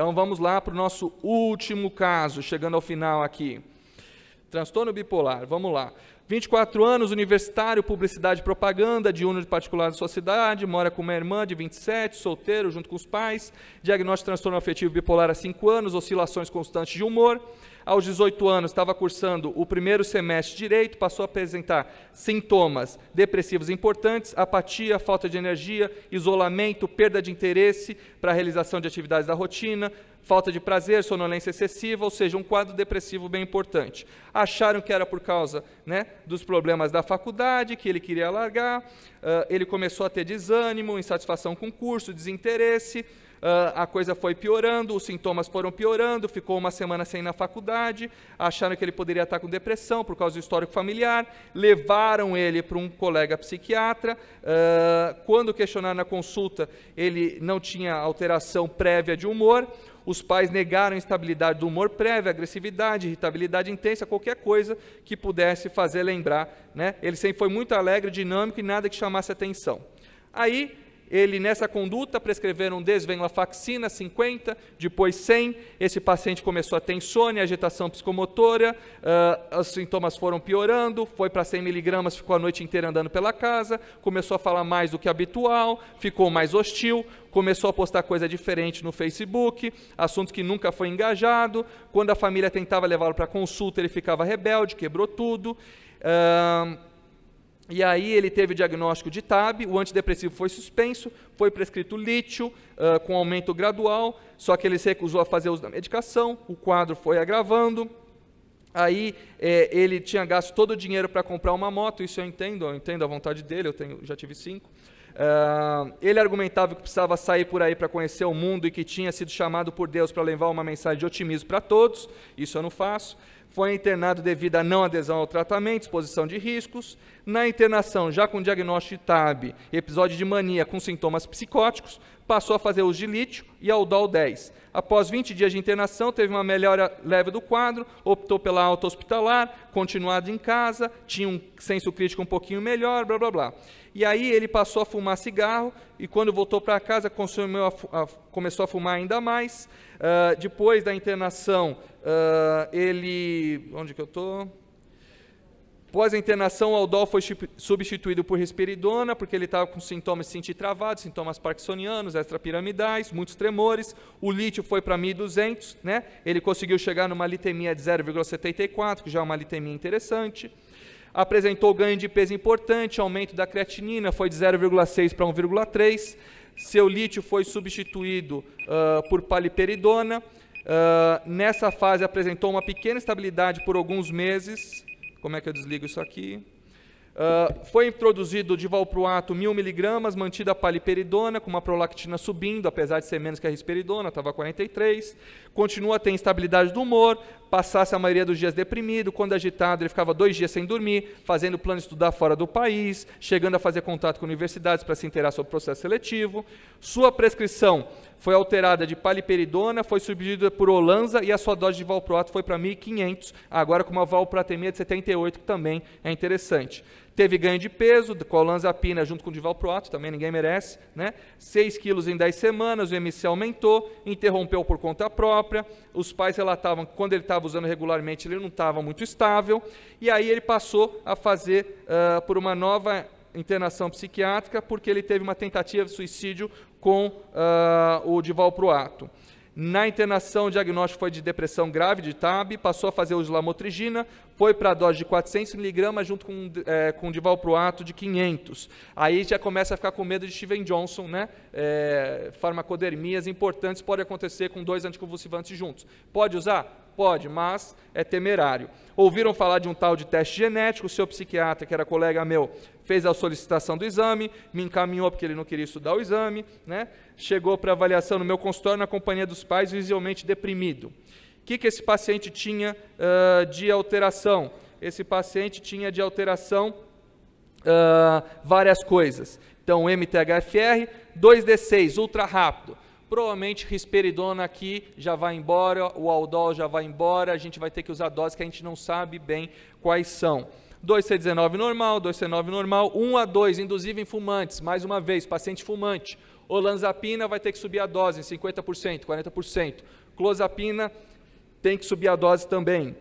Então vamos lá para o nosso último caso, chegando ao final aqui. Transtorno bipolar, vamos lá. 24 anos, universitário, publicidade e propaganda, uno de particular na sua cidade, mora com uma irmã de 27, solteiro, junto com os pais, diagnóstico de transtorno afetivo bipolar há 5 anos, oscilações constantes de humor. Aos 18 anos, estava cursando o primeiro semestre de direito, passou a apresentar sintomas depressivos importantes, apatia, falta de energia, isolamento, perda de interesse para a realização de atividades da rotina, falta de prazer, sonolência excessiva, ou seja, um quadro depressivo bem importante. Acharam que era por causa né, dos problemas da faculdade, que ele queria largar, uh, ele começou a ter desânimo, insatisfação com o curso, desinteresse, ah, a coisa foi piorando, os sintomas foram piorando, ficou uma semana sem ir na faculdade, acharam que ele poderia estar com depressão por causa do histórico familiar, levaram ele para um colega psiquiatra. Ah, quando questionaram na consulta, ele não tinha alteração prévia de humor. Os pais negaram instabilidade do humor prévio, agressividade, irritabilidade intensa, qualquer coisa que pudesse fazer lembrar. Né? Ele sempre foi muito alegre, dinâmico e nada que chamasse atenção. Aí ele nessa conduta prescreveram um desvenlafaxina 50, depois 100. Esse paciente começou a ter insônia, agitação psicomotora, uh, os sintomas foram piorando, foi para 100 miligramas, ficou a noite inteira andando pela casa, começou a falar mais do que habitual, ficou mais hostil, começou a postar coisa diferente no Facebook, assuntos que nunca foi engajado. Quando a família tentava levá-lo para consulta, ele ficava rebelde, quebrou tudo. Uh, e aí ele teve o diagnóstico de TAB, o antidepressivo foi suspenso, foi prescrito lítio uh, com aumento gradual, só que ele se recusou a fazer uso da medicação, o quadro foi agravando. Aí é, ele tinha gasto todo o dinheiro para comprar uma moto, isso eu entendo, eu entendo a vontade dele, eu tenho, já tive cinco. Uh, ele argumentava que precisava sair por aí para conhecer o mundo e que tinha sido chamado por Deus para levar uma mensagem de otimismo para todos, isso eu não faço foi internado devido à não adesão ao tratamento, exposição de riscos. Na internação, já com diagnóstico de TAB, episódio de mania com sintomas psicóticos, passou a fazer uso de lítio e Aldol 10. Após 20 dias de internação, teve uma melhora leve do quadro, optou pela alta hospitalar, continuado em casa, tinha um senso crítico um pouquinho melhor, blá blá blá. E aí ele passou a fumar cigarro e quando voltou para casa, a, a, começou a fumar ainda mais. Uh, depois da internação, uh, ele. Onde que eu estou? Após a internação, o Aldol foi substituído por risperidona, porque ele estava com sintomas de sentir travado, sintomas parkinsonianos, extrapiramidais, muitos tremores. O lítio foi para 1.200, né? ele conseguiu chegar numa litemia de 0,74, que já é uma litemia interessante. Apresentou ganho de peso importante, aumento da creatinina foi de 0,6 para 1,3 seu lítio foi substituído uh, por paliperidona. Uh, nessa fase apresentou uma pequena estabilidade por alguns meses. Como é que eu desligo isso aqui? Uh, foi introduzido valproato mil miligramas, mantida a paliperidona, com uma prolactina subindo, apesar de ser menos que a risperidona, estava 43. Continua a ter instabilidade do humor, passasse a maioria dos dias deprimido, quando agitado ele ficava dois dias sem dormir, fazendo plano de estudar fora do país, chegando a fazer contato com universidades para se interar sobre o processo seletivo. Sua prescrição foi alterada de paliperidona, foi substituída por olanza e a sua dose de valproato foi para 1.500, agora com uma valpratemia de 78, que também é interessante. Teve ganho de peso, com junto com o divalproato, também ninguém merece. Né? 6 quilos em 10 semanas, o MC aumentou, interrompeu por conta própria. Os pais relatavam que quando ele estava usando regularmente, ele não estava muito estável. E aí ele passou a fazer uh, por uma nova internação psiquiátrica, porque ele teve uma tentativa de suicídio com uh, o divalproato. Na internação, o diagnóstico foi de depressão grave de TAB, passou a fazer o de lamotrigina, foi para a dose de 400mg junto com, é, com divalproato de 500. Aí já começa a ficar com medo de Steven Johnson, né? É, farmacodermias importantes podem acontecer com dois anticonvulsivantes juntos. Pode usar? Pode, mas é temerário. Ouviram falar de um tal de teste genético, o seu psiquiatra, que era colega meu, fez a solicitação do exame, me encaminhou porque ele não queria estudar o exame, né? chegou para avaliação no meu consultório na companhia dos pais, visivelmente deprimido. O que, que esse paciente tinha uh, de alteração? Esse paciente tinha de alteração uh, várias coisas. Então, MTHFR, 2D6, ultra rápido provavelmente risperidona aqui já vai embora, o aldol já vai embora, a gente vai ter que usar doses que a gente não sabe bem quais são. 2C19 normal, 2C9 normal, 1 a 2, induzido em fumantes, mais uma vez, paciente fumante. Olanzapina vai ter que subir a dose em 50%, 40%. Clozapina tem que subir a dose também. Uh,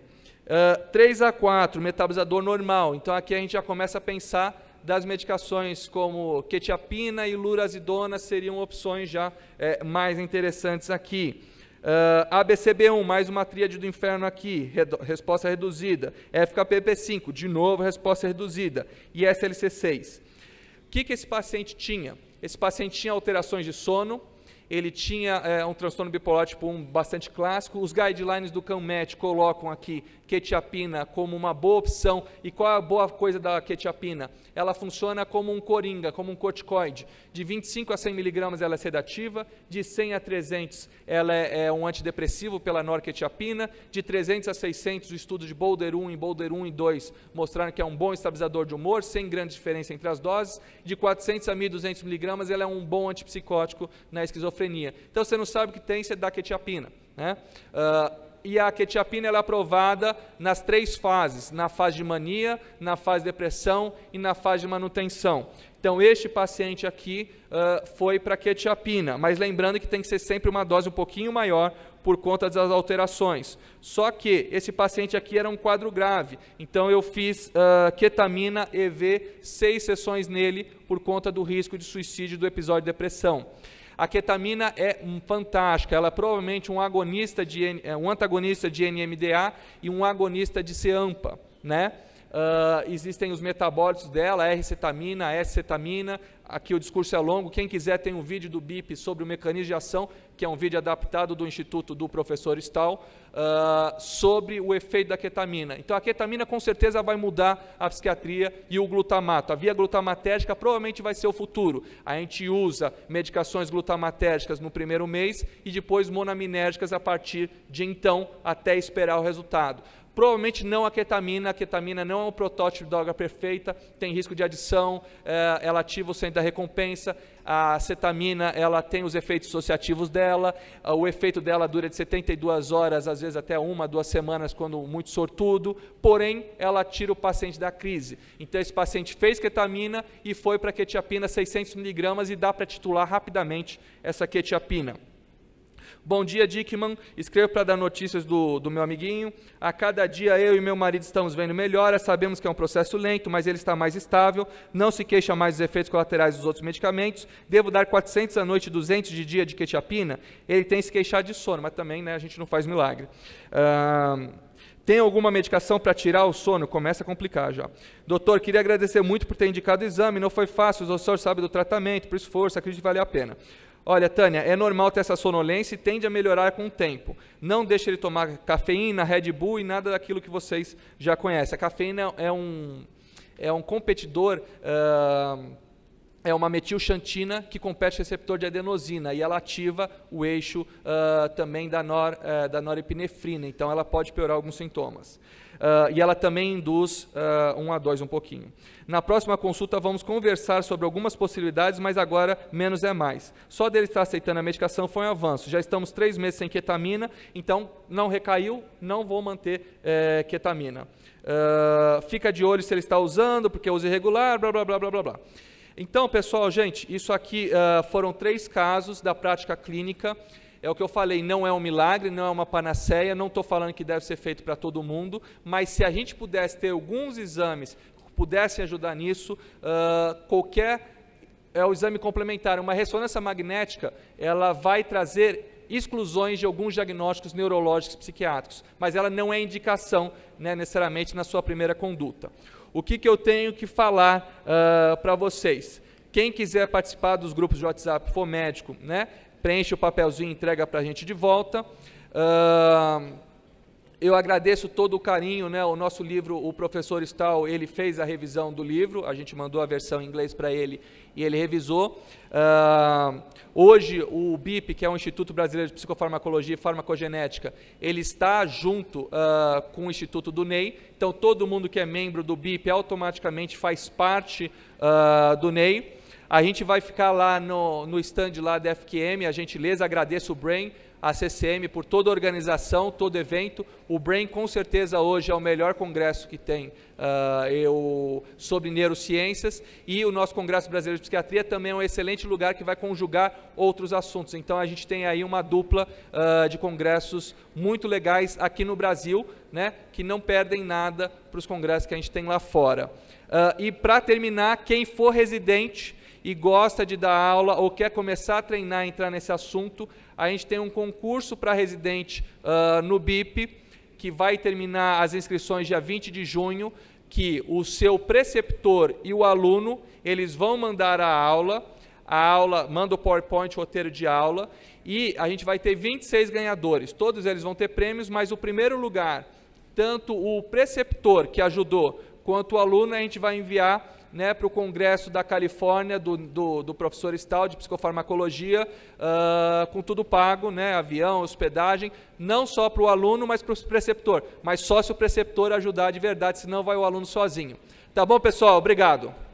ah, 3 a 4, metabolizador normal. Então aqui a gente já começa a pensar das medicações como quetiapina e lurazidona seriam opções já é, mais interessantes aqui. Uh, ah, ABCB1, mais uma tríade do inferno aqui, redo, resposta reduzida. FKPP5, de novo, resposta reduzida. E SLC6. O que, que esse paciente tinha? Esse paciente tinha alterações de sono, ele tinha é, um transtorno bipolar tipo 1 bastante clássico. Os guidelines do CanMed colocam aqui quetiapina como uma boa opção. E qual é a boa coisa da quetiapina? Ela funciona como um coringa, como um corticoide. De 25 a 100 miligramas ela é sedativa, de 100 a 300 ela é, é um antidepressivo pela norquetiapina, de 300 a 600 o estudo de Boulder 1 e Boulder 1 e 2 mostraram que é um bom estabilizador de humor, sem grande diferença entre as doses. De 400 a 1200 miligramas ela é um bom antipsicótico na esquizofrenia esquizofrenia. Então você não sabe o que tem, você dá quetiapina. Né? Uh, e a quetiapina ela é aprovada nas três fases, na fase de mania, na fase de depressão e na fase de manutenção. Então, este paciente aqui uh, foi para quetiapina, mas lembrando que tem que ser sempre uma dose um pouquinho maior por conta das alterações. Só que esse paciente aqui era um quadro grave, então eu fiz uh, ketamina EV, seis sessões nele por conta do risco de suicídio do episódio de depressão. A ketamina é um, fantástica, ela é provavelmente um, agonista de, é, um antagonista de NMDA e um agonista de cAMPa, né? Uh, existem os metabólitos dela, R-cetamina, S-cetamina. Aqui o discurso é longo. Quem quiser tem um vídeo do BIP sobre o mecanismo de ação, que é um vídeo adaptado do Instituto do Professor Stahl, uh, sobre o efeito da ketamina. Então a ketamina com certeza vai mudar a psiquiatria e o glutamato. A via glutamatérgica provavelmente vai ser o futuro. A gente usa medicações glutamatérgicas no primeiro mês e depois monaminérgicas a partir de então, até esperar o resultado. Provavelmente não a ketamina, a ketamina não é um protótipo de droga perfeita, tem risco de adição, é, ela ativa o centro da recompensa, a cetamina ela tem os efeitos associativos dela, o efeito dela dura de 72 horas, às vezes até uma, duas semanas, quando muito sortudo, porém ela tira o paciente da crise. Então esse paciente fez ketamina e foi para quetiapina 600 miligramas e dá para titular rapidamente essa quetiapina. Bom dia, Dickman. Escrevo para dar notícias do, do meu amiguinho. A cada dia eu e meu marido estamos vendo melhora. Sabemos que é um processo lento, mas ele está mais estável. Não se queixa mais dos efeitos colaterais dos outros medicamentos. Devo dar 400 à noite, 200 de dia de quetiapina. Ele tem se queixado de sono, mas também né, a gente não faz milagre. tem alguma medicação para tirar o sono? Começa a complicar já. Doutor, queria agradecer muito por ter indicado o exame. Não foi fácil, o senhor sabe do tratamento, por esforço, acredito que vale a pena. Olha, Tânia, é normal ter essa sonolência e tende a melhorar com o tempo. Não deixe ele tomar cafeína, Red Bull e nada daquilo que vocês já conhecem. A cafeína é um, é um competidor. Uh, é uma metilxantina que compete o receptor de adenosina e ela ativa o eixo uh, também da, nor, uh, da norepinefrina, então ela pode piorar alguns sintomas. Uh, e ela também induz uh, um a dois um pouquinho. Na próxima consulta vamos conversar sobre algumas possibilidades, mas agora menos é mais. Só dele estar aceitando a medicação foi um avanço. Já estamos três meses sem ketamina, então não recaiu, não vou manter eh, ketamina. Uh, fica de olho se ele está usando, porque é usa irregular, blá blá blá blá blá blá. Então, pessoal, gente, isso aqui foram três casos da prática clínica. É o que eu falei, não é um milagre, não é uma panaceia, não estou falando que deve ser feito para todo mundo, mas se a gente pudesse ter alguns exames que pudessem ajudar nisso, uh, qualquer. É o exame complementar. Uma ressonância magnética, ela vai trazer exclusões de alguns diagnósticos neurológicos psiquiátricos, mas ela não é indicação né, necessariamente na sua primeira conduta. O que, que eu tenho que falar uh, para vocês? Quem quiser participar dos grupos de WhatsApp for médico, né, preenche o papelzinho e entrega para a gente de volta. Uh, eu agradeço todo o carinho, né? O nosso livro, o professor Stahl, ele fez a revisão do livro, a gente mandou a versão em inglês para ele e ele revisou. Uh, hoje, o BIP, que é o Instituto Brasileiro de Psicofarmacologia e Farmacogenética, ele está junto uh, com o Instituto do NEI, então todo mundo que é membro do BIP automaticamente faz parte do NEI. A gente vai ficar lá no, no stand lá da FQM, a gentileza, agradeço o Brain, a CCM por toda a organização, todo evento. O Brain com certeza hoje é o melhor congresso que tem uh, eu, sobre neurociências e o nosso Congresso Brasileiro de Psiquiatria também é um excelente lugar que vai conjugar outros assuntos. Então a gente tem aí uma dupla uh, de congressos muito legais aqui no Brasil, né, que não perdem nada para os congressos que a gente tem lá fora. Uh, e para terminar, quem for residente e gosta de dar aula ou quer começar a treinar, entrar nesse assunto, a gente tem um concurso para residente uh, no BIP, que vai terminar as inscrições dia 20 de junho, que o seu preceptor e o aluno, eles vão mandar a aula, a aula, manda o PowerPoint, o roteiro de aula, e a gente vai ter 26 ganhadores. Todos eles vão ter prêmios, mas o primeiro lugar, tanto o preceptor que ajudou, quanto o aluno, a gente vai enviar né, para o Congresso da Califórnia, do, do, do professor Stahl, de psicofarmacologia, uh, com tudo pago, né, avião, hospedagem, não só para o aluno, mas para o preceptor. Mas só se o preceptor ajudar de verdade, senão vai o aluno sozinho. Tá bom, pessoal? Obrigado.